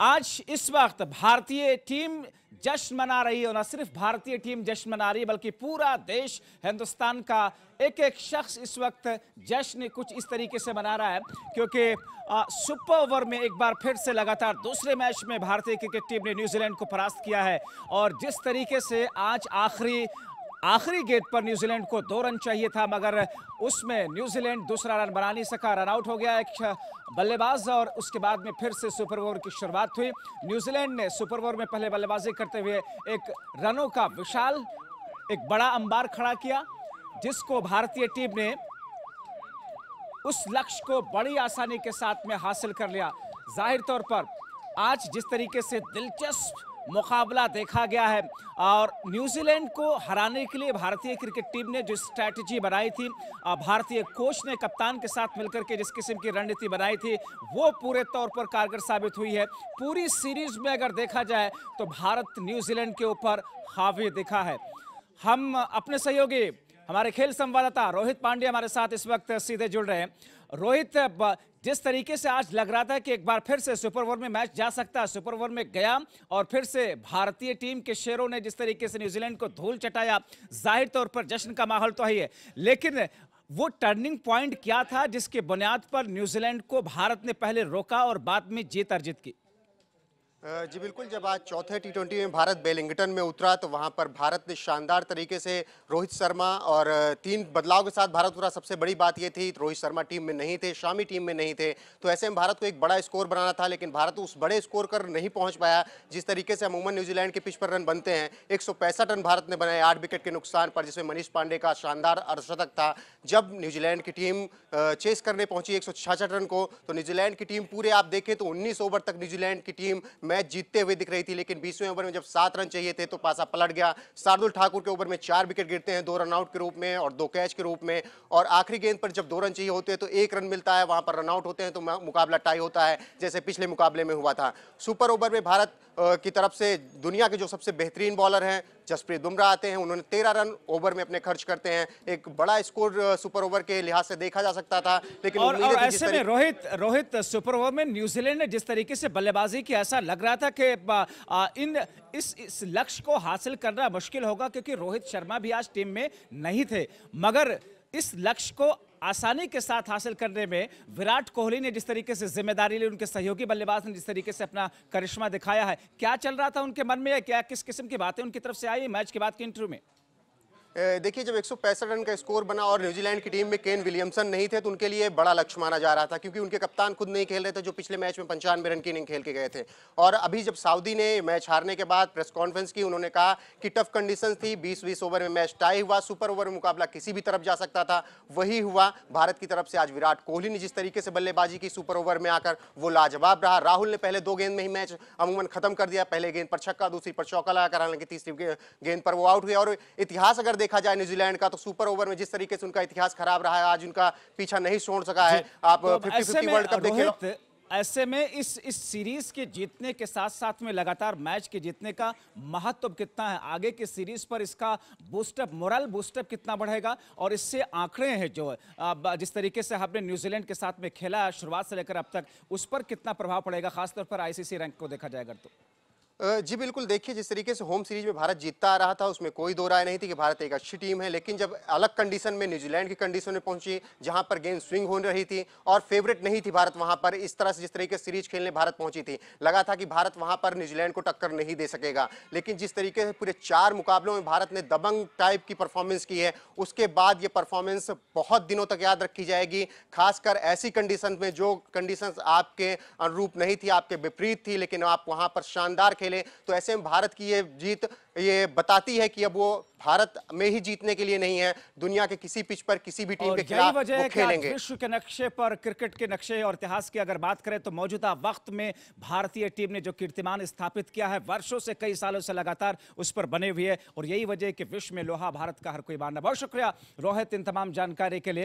आज इस वक्त भारतीय टीम जश्न मना रही है और न सिर्फ भारतीय टीम जश्न मना रही है बल्कि पूरा देश हिंदुस्तान का एक एक शख्स इस वक्त जश्न कुछ इस तरीके से मना रहा है क्योंकि सुपर ओवर में एक बार फिर से लगातार दूसरे मैच में भारतीय क्रिकेट टीम ने न्यूजीलैंड को परास्त किया है और जिस तरीके से आज आखिरी आखिरी गेंद पर न्यूजीलैंड को दो रन चाहिए था मगर उसमें न्यूजीलैंड दूसरा रन बना नहीं सका रन आउट हो गया एक बल्लेबाज और उसके बाद में फिर से सुपर ओवर की शुरुआत हुई न्यूजीलैंड ने सुपर ओवर में पहले बल्लेबाजी करते हुए एक रनों का विशाल एक बड़ा अंबार खड़ा किया जिसको भारतीय टीम ने उस लक्ष्य को बड़ी आसानी के साथ में हासिल कर लिया जाहिर तौर पर आज जिस तरीके से दिलचस्प मुकाबला देखा गया है और न्यूजीलैंड को हराने के लिए भारतीय क्रिकेट टीम ने जो स्ट्रैटेजी बनाई थी भारतीय कोच ने कप्तान के साथ मिलकर के जिस किस्म की रणनीति बनाई थी वो पूरे तौर पर कारगर साबित हुई है पूरी सीरीज में अगर देखा जाए तो भारत न्यूजीलैंड के ऊपर हावी दिखा है हम अपने सहयोगी हमारे खेल संवाददाता रोहित पांडे हमारे साथ इस वक्त सीधे जुड़ रहे हैं रोहित जिस तरीके से आज लग रहा था कि एक बार फिर से सुपर ओवर में मैच जा सकता है सुपर ओवर में गया और फिर से भारतीय टीम के शेरों ने जिस तरीके से न्यूजीलैंड को धूल चटाया जाहिर तौर पर जश्न का माहौल तो ही है लेकिन वो टर्निंग पॉइंट क्या था जिसके बुनियाद पर न्यूजीलैंड को भारत ने पहले रोका और बाद में जीत अर्जित की जी बिल्कुल जब आज चौथे टी ट्वेंटी में भारत बेलिंगटन में उतरा तो वहाँ पर भारत ने शानदार तरीके से रोहित शर्मा और तीन बदलाव के साथ भारत उतरा सबसे बड़ी बात ये थी रोहित शर्मा टीम में नहीं थे शामी टीम में नहीं थे तो ऐसे में भारत को एक बड़ा स्कोर बनाना था लेकिन भारत उस बड़े स्कोर कर नहीं पहुँच पाया जिस तरीके से अमूमन न्यूजीलैंड के पिच पर रन बनते हैं एक रन भारत ने बनाए आठ विकेट के नुकसान पर जिसमें मनीष पांडे का शानदार अर्धशतक था जब न्यूजीलैंड की टीम चेस करने पहुंची एक रन को तो न्यूजीलैंड की टीम पूरे आप देखें तो उन्नीस ओवर तक न्यूजीलैंड की टीम मैच जीतते हुए दिख रही थी लेकिन बीसवें ओवर में जब सात रन चाहिए थे तो पासा पलट गया शार्दुल ठाकुर के ओवर में चार विकेट गिरते हैं दो रनआउट के रूप में और दो कैच के रूप में और आखिरी गेंद पर जब दो रन चाहिए होते हैं तो एक रन मिलता है वहां पर रनआउट होते हैं तो मुकाबला टाई होता है जैसे पिछले मुकाबले में हुआ था सुपर ओवर में भारत की तरफ से दुनिया के जो सबसे बेहतरीन बॉलर हैं जसप्रीत बुमराह आते हैं उन्होंने तेरह रन ओवर में अपने खर्च करते हैं एक बड़ा स्कोर सुपर ओवर के लिहाज से देखा जा सकता था लेकिन और, और ऐसे में रोहित रोहित सुपर ओवर में न्यूजीलैंड ने जिस तरीके से बल्लेबाजी की ऐसा लग रहा था कि इन इस, इस लक्ष्य को हासिल करना मुश्किल होगा क्योंकि रोहित शर्मा भी आज टीम में नहीं थे मगर इस लक्ष्य को आसानी के साथ हासिल करने में विराट कोहली ने जिस तरीके से जिम्मेदारी ली उनके सहयोगी बल्लेबाज ने जिस तरीके से अपना करिश्मा दिखाया है क्या चल रहा था उनके मन में क्या किस किस्म की बातें उनकी तरफ से आई मैच के बाद के इंटरव्यू में देखिए जब एक रन का स्कोर बना और न्यूजीलैंड की टीम में केन विलियमसन नहीं थे तो उनके लिए बड़ा लक्ष्य माना जा रहा था क्योंकि उनके कप्तान खुद नहीं खेल रहे थे जो पिछले मैच में पंचानवे रन की इनिंग खेल के गए थे और अभी जब सऊदी ने मैच हारने के बाद प्रेस कॉन्फ्रेंस की उन्होंने कहा कि टफ कंडीशन थी बीस बीस ओवर में मैच टाई हुआ सुपर ओवर में मुकाबला किसी भी तरफ जा सकता था वही हुआ भारत की तरफ से आज विराट कोहली ने जिस तरीके से बल्लेबाजी की सुपर ओवर में आकर वो लाजवाब रहा राहुल ने पहले दो गेंद में ही मैच अमूमन खत्म कर दिया पहले गेंद पर छक्का दूसरी पर चौका लगाकर हालांकि तीसरी गेंद पर वो आउट हुए और इतिहास अगर देखा जाए न्यूजीलैंड का तो सुपर ओवर में जिस तरीके से उनका इतिहास खराब रहा है आज उनका पीछा नहीं छोड़ सका है आप तो फिफ्टी वर्ल्ड कप देखे तो। ऐसे में इस इस सीरीज के जीतने के साथ साथ में लगातार मैच के जीतने का महत्व कितना है आगे की सीरीज पर इसका बूस्टअप मोरल बूस्टअप कितना बढ़ेगा और इससे आंकड़े हैं जो जिस तरीके से हमने न्यूजीलैंड के साथ में खेला शुरुआत से लेकर अब तक उस पर कितना प्रभाव पड़ेगा खासतौर पर आईसीसी रैंक को देखा जाएगा तो जी बिल्कुल देखिए जिस तरीके से होम सीरीज में भारत जीतता आ रहा था उसमें कोई दो राय नहीं थी कि भारत एक अच्छी टीम है लेकिन जब अलग कंडीशन में न्यूजीलैंड की कंडीशन में पहुंची जहां पर गेंद स्विंग हो रही थी और फेवरेट नहीं थी भारत वहां पर इस तरह से जिस तरीके से सीरीज खेलने भारत पहुंची थी लगा था कि भारत वहां पर न्यूजीलैंड को टक्कर नहीं दे सकेगा लेकिन जिस तरीके से पूरे चार मुकाबलों में भारत ने दबंग टाइप की परफॉर्मेंस की है उसके बाद ये परफॉर्मेंस बहुत दिनों तक याद रखी जाएगी खासकर ऐसी कंडीशन में जो कंडीशन आपके अनुरूप नहीं थी आपके विपरीत थी लेकिन आप वहाँ पर शानदार खेल खेले तो ऐसे में भारत की ये जीत ये बताती है कि अब वो भारत में ही जीतने के लिए नहीं है दुनिया के किसी पिच पर किसी भी टीम के खिलाफ वो खेलेंगे विश्व के नक्शे पर क्रिकेट के नक्शे और इतिहास की अगर बात करें तो मौजूदा वक्त में भारतीय टीम ने जो कीर्तिमान स्थापित किया है वर्षों से कई सालों से लगातार उस पर बने हुए है और यही वजह है कि विश्व में लोहा भारत का हर कोई मानना बहुत शुक्रिया रोहित इन तमाम जानकारी के लिए